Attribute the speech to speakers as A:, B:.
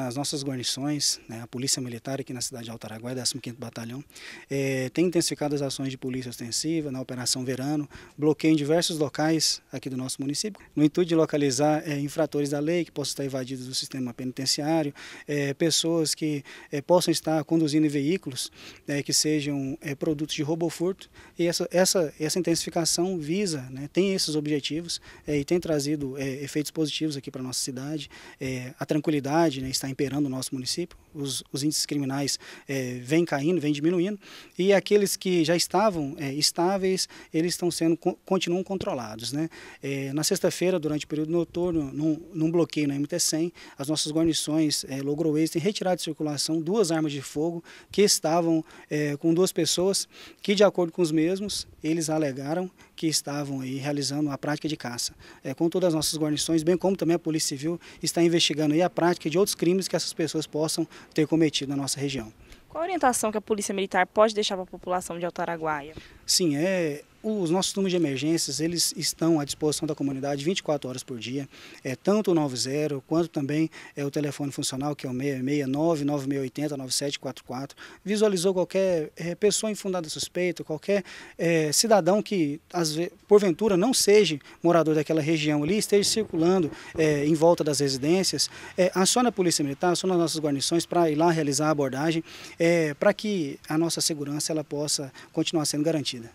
A: As nossas guarnições, né, a Polícia Militar aqui na cidade de Araguaia, 15º Batalhão, é, tem intensificado as ações de polícia ostensiva na Operação Verano, bloqueio em diversos locais aqui do nosso município, no intuito de localizar é, infratores da lei que possam estar evadidos do sistema penitenciário, é, pessoas que possam estar conduzindo veículos né, que sejam produtos de furto, e essa, essa, essa intensificação visa, né, tem esses objetivos e tem trazido efeitos positivos aqui para a nossa cidade, a tranquilidade, né, está imperando o nosso município. Os, os índices criminais é, vêm caindo, vêm diminuindo, e aqueles que já estavam é, estáveis, eles estão sendo, continuam controlados. Né? É, na sexta-feira, durante o período noturno, num, num bloqueio na MT-100, as nossas guarnições é, logroês têm retirado de circulação duas armas de fogo que estavam é, com duas pessoas que, de acordo com os mesmos, eles alegaram que estavam aí realizando a prática de caça. É, com todas as nossas guarnições, bem como também a Polícia Civil está investigando aí a prática de outros crimes crimes que essas pessoas possam ter cometido na nossa região.
B: Qual a orientação que a Polícia Militar pode deixar para a população de Altaraguaia?
A: Sim, é os nossos números de emergências, eles estão à disposição da comunidade 24 horas por dia, é, tanto o 90 quanto também é, o telefone funcional, que é o 669 9680 9744. Visualizou qualquer é, pessoa infundada suspeita, qualquer é, cidadão que, às vezes, porventura, não seja morador daquela região ali, esteja circulando é, em volta das residências, é, aciona a Polícia Militar, aciona as nossas guarnições para ir lá realizar a abordagem, é, para que a nossa segurança ela possa continuar sendo garantida.